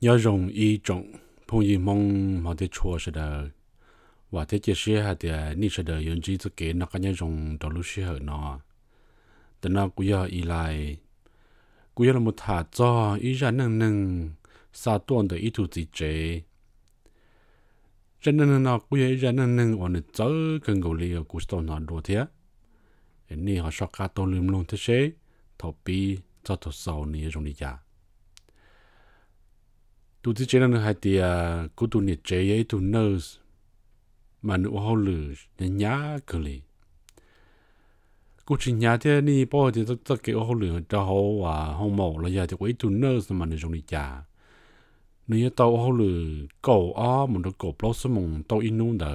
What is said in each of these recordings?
要容易种，朋友们冇得错是的，或者就是还得你是的，用这只给那个人用道路时候呢，等那古要依赖，古要那么他早依然能能啥段的一途之节。人能能古也人能能往那走跟狗里个故事到哪多天，你好少看到林龙这些，逃避早逃少你容易家。tu ti chế nó hai thì à cú tu nhiệt chế ấy tu nurse mà nụ hậu lử nhá cơ lì cú chỉ nhá thế ni bỏ thì tất tất cái hậu lử cho hậu à hậu mẫu la giờ thì quấy tu nurse mà nụ trong đi chả nếu tàu hậu lử cầu ó một đứa cầu bao số mong tàu inu đó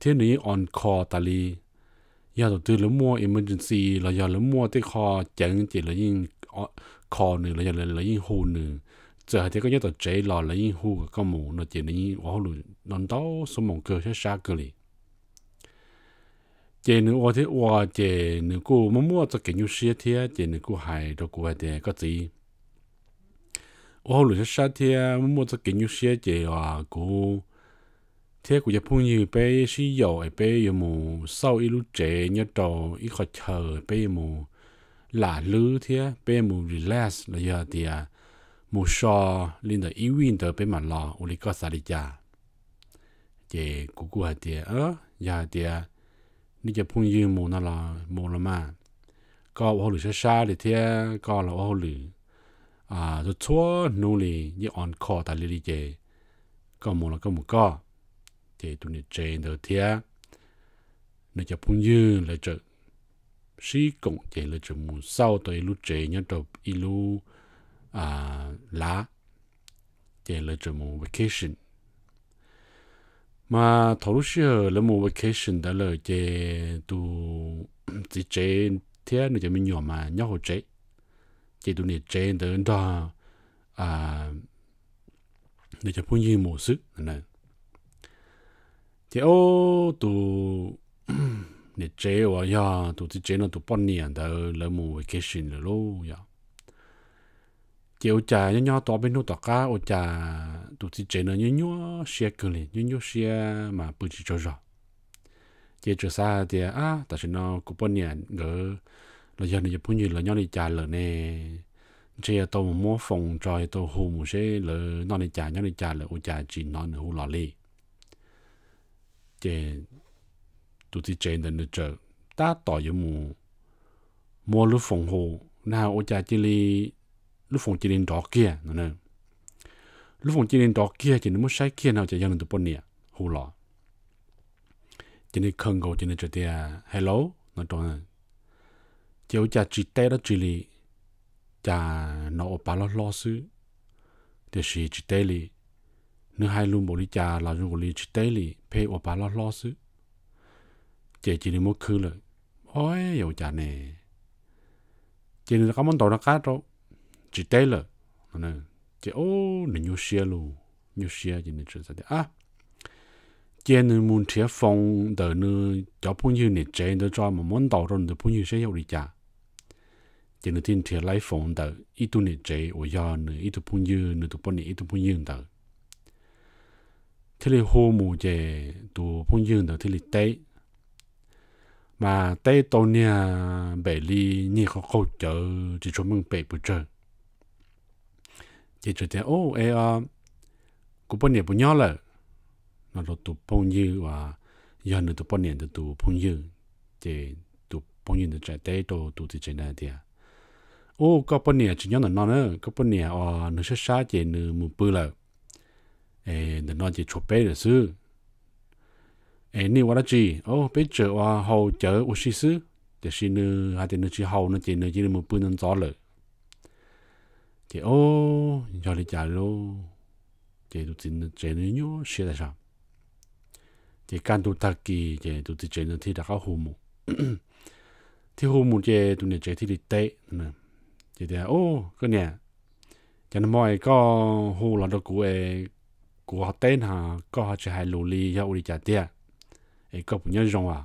thế nếu on call ta li giờ đầu tư lỡ mua emergency la giờ lỡ mua tới kho chẳng chỉ la yên call nữa là giờ la yên hồn nữa giờ thì có nhớ tờ chế lo lấy hu có mù nó chỉ lấy ó lù nón đó số mong cơ sẽ xa cơ lì chế nữ ó thế ó chế nữ cô mua mua cho kiểu như xe thế chế nữ cô hài đồ cô thì có gì ó lù sẽ xa thế mua mua cho kiểu như xe chế là cô thế của Japan như bé sử dụng ở bé yêu mù sau ít lúc chế nhớ đồ ít khó chờ bé mù là lứ thế bé mù relax là giờ thì à mù sò linh đời ý win đời bên mặt lò u li có xả đi cha chị cụ cụ hạt tiệt ớ nhà hạt tiệt ní giờ phun dư mù nà lò mù lò mà có ô lử xa xa thì thế có là ô lử à rồi chua nô lì như on call ta lì lì chị có mù là có mù có thì tụi này chơi đầu thế nó giờ phun dư là chơi sĩ cộng chị là chơi mù sau tới lúc chơi nhớ đầu ilu à lá để là cho mùa vacation mà thầu lúc xưa là mùa vacation đã là để tu chỉ chế thế nữa cho mình nhỏ mà nhỏ hồ chế chỉ tu này chế đến đó à để cho phun như mùa sức này thì ô tu để chế và ya tu chỉ chế nó tu bốn niên đã là mùa vacation rồi lo ya kiểu chả nhỏ nhỏ to bên nút tọt cá ô chả tụt chỉ chế nó nhỏ nhỏ xe cơ liền nhỏ nhỏ xe mà bự chỉ cho rồi chỉ cho xa thì à ta chỉ nó cũng bao nhiêu ngỡ là giờ này chụp nhiều là nhỏ này chả lỡ nè chỉ là tôi mua phòng rồi tôi hồ một xe lợ nó này chả nhỏ này chả lợ ô chả chỉ nó nữa hồ lò li chỉ tụt chỉ chế nó nữa chờ ta tỏ giống mua mua lúc phòng hồ nào ô chả chỉ li lúc phòng chỉ đến đó kia nó nè lúc phòng chỉ đến đó kia chỉ nó muốn sai kia nào chỉ dân tụi bọn nè hù lọ chỉ nên khẩn cầu chỉ nên cho tia hello nó cho nè chỉ ở chỉ tay đó chỉ li, chả nó ở bà lo lo sư thì chỉ chỉ tay li, nếu hai luôn bồi chả là luôn bồi chỉ tay lì phê ở bà lo lo sư chỉ chỉ nên muốn khử rồi ôi dầu chả nè chỉ nên có món đồ nó cá rồi chỉ tế là nó chỉ ô nó nhiều xe luôn nhiều xe chỉ nên chơi sao à chỉ nên muốn chơi phong đời nữa cho phụ nữ này chơi đó cho mà muốn đầu rồi thì phụ nữ sẽ yêu đi cha chỉ nên thiên chơi lại phong đời ít tuổi này chơi ở nhà nữa ít tuổi phụ nữ nữa tuổi phụ ít tuổi phụ nữ đời thế là hồ mù chơi tuổi phụ nữ đời thế là tế mà tế tôi nè, bảy ly như khó khó chơi chỉ cho mình bảy bữa chơi chỉ cho thế ô ê à cũng bao nhiêu bao nhau là nó là tụ bao nhiêu và giờ nó tụ bao nhiêu tụ bao nhiêu thì tụ bao nhiêu trái tế đâu tụ thì trên này thì ô có bao nhiêu chỉ nhau là nó nữa có bao nhiêu à nó sẽ xa chỉ nó một bữa là ê nó nói chỉ chụp bé là sư ê ni ว่า gì ô bé giờ à hậu chở ô sĩ sư thì xin nó hay tiền nó chỉ hậu nó chỉ nó chỉ một bữa nó gió rồi chị ô giờ đi trả lô chị tụi tin chị nên nhớ xe sao chị can tụi ta kỳ chị tụi tin chị thì đã có hồ mù thì hồ mù chị tụi nên thì đi tệ nè chị ô cái nè cho nên mọi có hồ là đồ của ấy của họ tên có chỉ hai lô li cho đi trả tiền ấy có bao nhiêu rong à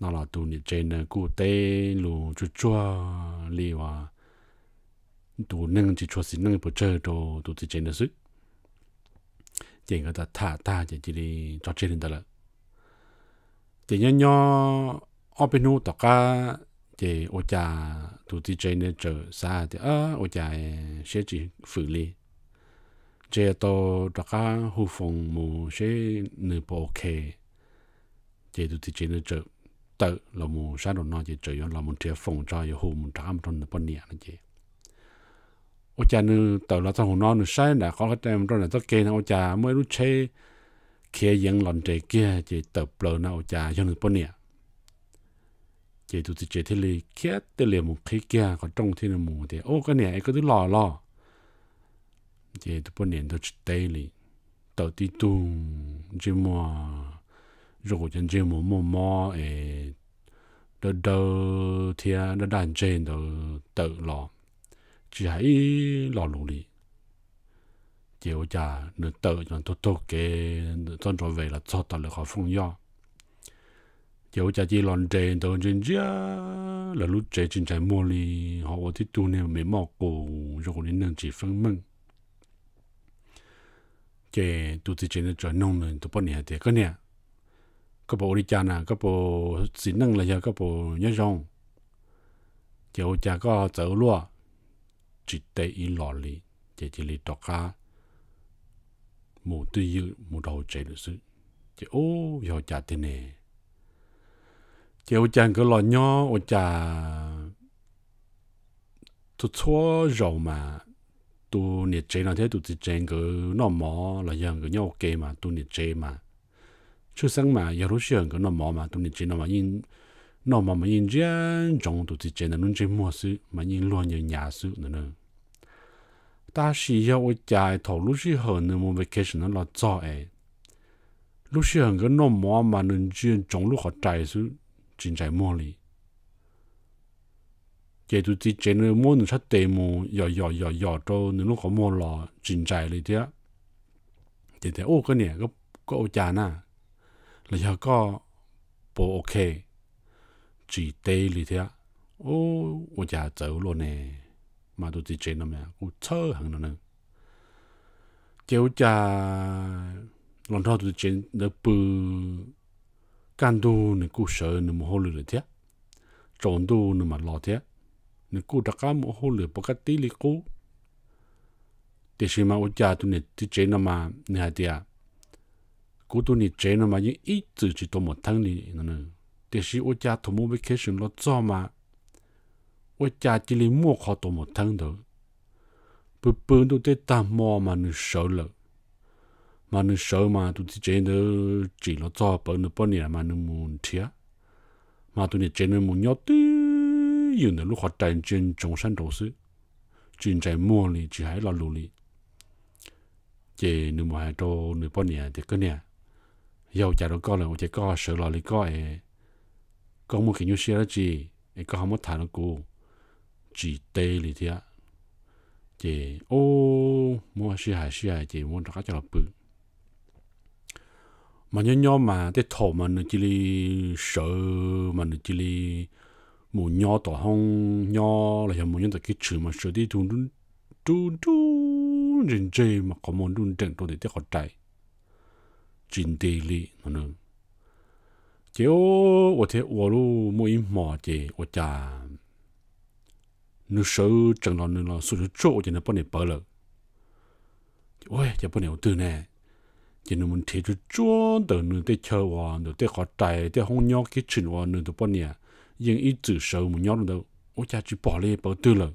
nó là tụi nên chị nên cụ tê lô chua chua li hoa tu nâng chỉ cho xin nâng bộ chơi đồ tu chỉ chơi nữa chứ tiền người ta thả ta chỉ chỉ đi cho chơi lên đó là chỉ nhớ nhớ ở bên นู้ tất cả chỉ ở nhà tu chỉ chơi nữa chờ xa thì à, ở ở nhà sẽ chỉ phụ lý chỉ to tất cả hữu phong mu sẽ nửa bộ kề chỉ tu chỉ chơi nữa chờ tự là mu sao đồ nó chỉ chơi là mu chơi phong cho yêu hữu mu trăm trong nửa bốn 年了，姐。ô cha nư, tàu là thằng hồn nó nữ sai là khó cái em rồi là tao kê nè, ô cha mới lúc chế kia dân lòn trẻ kia chỉ tập lờ nó ô cha cho nữ bốn nè chỉ tụt tụi chế thế li kia tê liền một khi kia có trong thế này thì ô cái nè cái thứ lò lò chỉ tụi bốn nè tụi tê li tàu đi tu chỉ mò, rồi chân chỉ mua mua mò, ê đờ đờ thì đờ đàn trên đờ tự lò chỉ hãy lò lùng đi chỉ chả cha nửa tự cho tôi tôi kể tôi trở về là cho tôi là khỏi phong do chỉ chả chỉ lon trề tôi trên chia là lúc trề trên trái mua đi họ có thể tu niệm mấy mọc cổ cho cũng nên chỉ phân mừng chỉ tu chỉ trên trái nông này tôi bao nhiêu thì cái này các bộ đi cha nè các bộ xin năng là giờ các bộ nhớ rong chỉ có cha có chở lúa chỉ tê ý lò lì chỉ chỉ lì đọc ca mù tư dư mù đầu chạy được sư chỉ ô yo chả thế nè chỉ ô chàng cứ lò nhó ô chả tu chúa rồi mà tu nhiệt chế nào thế tu chỉ chế cứ nọ mỏ là dân cứ nhau ok mà tu nhiệt chế mà chứ sáng mà giờ lúc sáng cứ nọ mỏ mà tu nhiệt chế nó mà nhưng nó mà mà nhìn riêng trong tu chỉ chế là luôn chế mua sư mà nhìn luôn nhiều nhà sư nữa 但是要我家头路是很呢，我 vacation 了早哎，路是很个那么嘛，能转中路和债是真在么哩？这都之前呢，么能出地么，要要要要着，你路和么了真在哩的，对对，我个呢个个我家呢，然后个不 OK，只对哩的，哦，我家走了呢。mà tôi chị chơi nó mẹ cũng chớ hẳn nó nữa. kiểu cha lần thọ tụi chị nó bự can đu nó cũng sợ nó mà hô lửa thế trộn đu nó mà lo thế nó cũng đặc cam mà hô lửa bọc cái tí lì cũ thì khi mà ôi cha tụi chị chơi nó mà nè hả tiệt cú tôi chị chơi nó mà như ít chữ chỉ tôi một thằng đi nó nè thì khi ôi cha thằng mua vacation nó cho mà 我家这里木烤多么烫头，不搬都得打磨嘛，你熟了，嘛你熟嘛，都得见到见了早半了半年嘛，你木贴，嘛都得见到木鸟的，有那路好战争中山都是，正在磨里，只还老路里，这你木还到你半年的个年，要家都搞了，我就搞熟了，你搞哎，搞木给你写了几，哎，搞好么谈了过。chỉ tê lì thia chỉ ô mua xí hải xí hải chỉ muốn ra cho là bự mà nhớ nhớ mà cái thổ mà nó chỉ lì sợ mà nó chỉ lì mù nhớ tổ hông nhớ là hiện mù nhớ tổ cái chữ mà sợ đi thun thun thun thun trên chê mà có món thun trần tôi để tiếc họ chạy chính tê lì nó nữa chỉ ô, tôi thấy ô lú mua im mò chỉ ô chả nó sợ chẳng nó nó sụt chỗ cho nó bọn này bỏ lỡ ôi cho bọn này từ nè cho nó muốn thấy cho chỗ từ nó tới chờ hòa nó tới khó tài tới không nhóc cái chuyện hòa nó từ bọn này nhưng ít chữ sợ muốn nhóc đâu ôi cha chỉ bỏ lên bỏ từ lỡ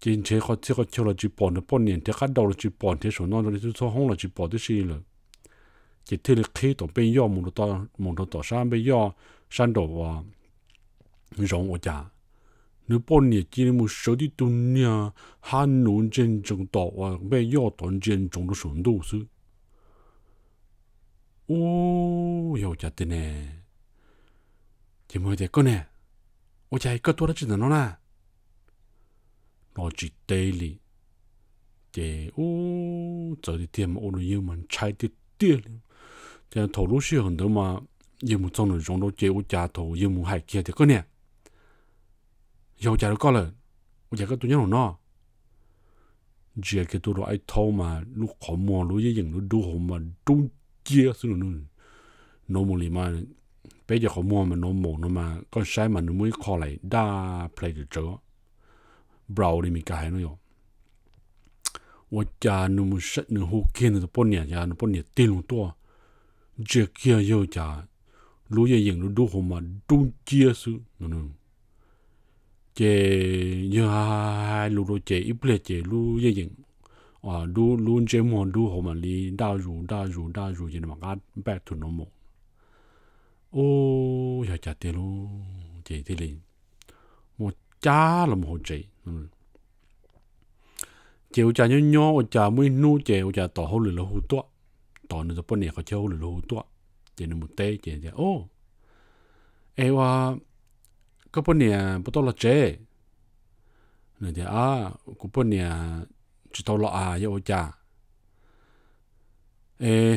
trên thế khó thế khó chờ là chỉ bỏ nó bọn này thế khác đâu là chỉ bỏ thế số nó là chỉ số không là chỉ bỏ thế gì lỡ chỉ thế là khi tổng bên nhau muốn nó to muốn nó to sang bên nhau sang đầu hòa rộng ôi cha 你半年见没少的东呢，汉农见种大啊，买药团见种的顺都是。哦，要家的呢，怎么的个呢？我家一个多了只能了呢，那只得哩，这哦，这的店我们有门拆的店了，这投入是很多嘛，也没找人种到这我家头也没还接的个呢。ยยจาากก็็เลววตันห有家都搞้我家个多年了呢。只个多วลูก路好嘛，ย也用路都好嘛，都接是路。โน้มูลีมาเป๊ะจะขอมัวมันโนมูนมา ก็ใช้มันมุ้ยคอไหลด่าเพลย์เจอบราวดีมีกายนะอยว่าจานุมุชนึหูเกนตัวปนเนี่ยจานุปนเนี่ยตีลงตัวเจียเกียโยจารู้ยังยางลู้ดูหมาดูเจียสุนั่น chế ya lu lu chế ít lệ chế lu ye ying à ờ, lu lu chế mò lu hồ mà li đa ru đa ru đa ru chế mà cá back to normal ô ya chả tiền lu chế thế liền một cha là một chế chế ô cha nhớ nhớ ô cha mới nu chế ô cha tỏ hồ lửa hồ tuột, tỏ nữa rồi bọn này có chơi hồ lửa hồ tua chế nó một tê chế chế ô em ก็ปุ่นเนี่ยปุ่นตัวละเจเนี่ยเดี๋ยวอ่ะกูปุ่นเนี่ยจุดตัวละอ่ะเยอะจ้าเออ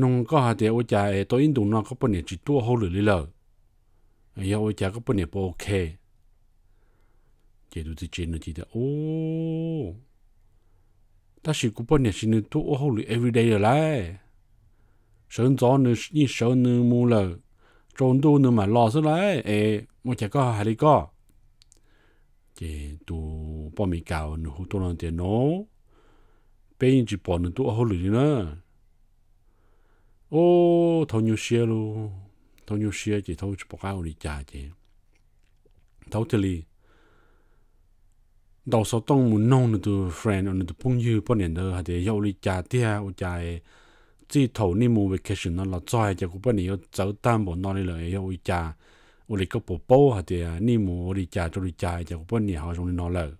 นงก็หาเดี๋ยวจ้าเอตัวอินดุนก็ปุ่นเนี่ยจุดตัวหูหรือเลยเยอะจ้าก็ปุ่นเนี่ยโอเคเจดูที่เจนจีเดียวโอ้但是古本也是能做好了 everyday 的来，生长呢，你生呢木了，种多呢嘛老实来，哎，chả có mì tiền ô đi 我只个系你个，即都帮咪教你好多人电脑，别人就帮你都好累呢。哦，头牛血咯，头牛血即头就不搞你家即，头这里。đầu số tông muốn nông được friend nó được phong yêu bao nhiêu đó thì yêu đi cha tia u cha e chỉ thầu ni mua vacation nó là cho hai cha cũng bao nhiêu cháu tam bộ nó đi lời yêu cha ô có bộ bố thì ni mù ô lì chà cho lì chà chà bộ nì họ trong lì nó lờ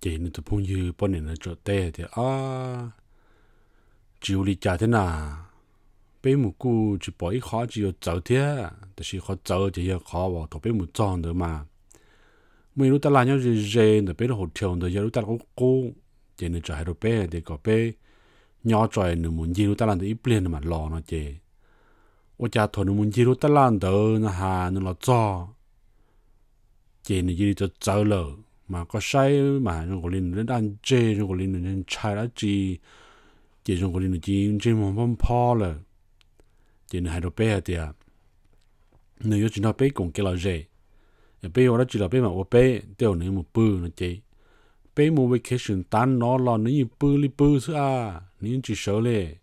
chỉ nên tụi phong dư bộ nì nó cho tê thì à chịu lì chà thế nào bé mù cú chỉ bỏ ít khó chỉ cho thế แต่是 khó 走就要 khó vào tổ bé mù chọn được mà mình lúc ta làm nhau gì gì để bé nó hụt thiểu để giờ ta có cố chỉ nên cho hai đứa bé để có bé nhỏ tròi nửa muốn gì lúc ta làm thì ít mà lo nó chơi 我家头侬们记录得烂得那哈侬老早，见你记录就走了，嘛个晒嘛，侬个领人当接，侬个领人拆了机，见侬个领人见见忙忙跑了，见你还到背下的，你要见到背公给了谁？背我了知道背嘛，我背掉你么背那接。背 vacation 单拿了，你背哩背是啊，你只手嘞。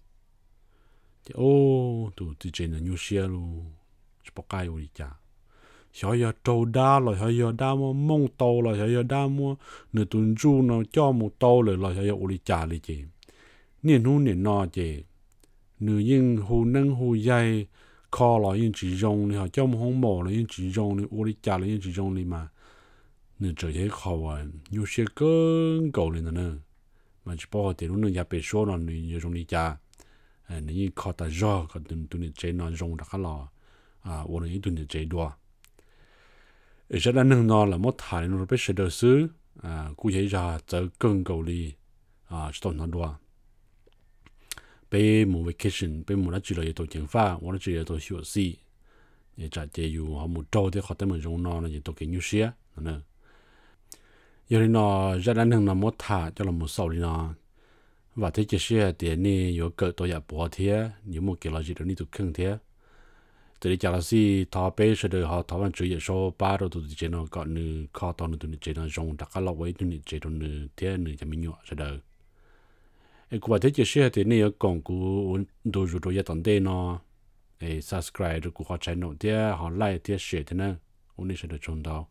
thì ô tụ tự chế nó nhu xe lu chỉ bọc cái ôi cha họ giờ trâu đa rồi họ giờ đa mua mông tàu rồi họ giờ đa mua nửa tuần du nó cho một tàu rồi rồi họ giờ ôi cha rồi chị niên hú niên nọ chị nửa yên hú nâng hú dây kho rồi yên chỉ dùng thì họ cho một hông mỏ rồi yên chỉ dùng thì ôi cha rồi yên chỉ dùng thì mà nửa trời thế khó vậy nhu xe cơn cầu lên nữa mà chỉ bỏ thì lúc nửa nhà bể số rồi nửa dùng đi cha 你靠它绕个顿顿的这那用着哈了啊，我们一顿的这多。而且咱能拿了么谈论被石头丝啊，估计一下走更够力啊，是多难多。被某 vacation 被某那几了也都蒸发，我那几也都休息，也在这有我们招的好他们用那呢也都给牛些，那呢。有的呢，热咱能那么谈，叫了么少的呢。và thế chỉ xe tiền nè yếu cỡ tôi nhập bỏ thế nếu mà cái là gì đó nè tụi khăng thế từ đây chả là gì thọ bé sẽ được họ thọ văn chủ yếu số ba rồi tụi chị nó còn nè kho tao nè tụi chị nó dùng đặc các loại tụi chị nó nè thế nè chả mình nhọ sẽ được cái quả thế chỉ xe tiền nè yếu còn cú đồ dù đồ yếu tận đây nó subscribe được cú họ channel thế họ like thế sẽ thế nè ông ấy sẽ được chung đâu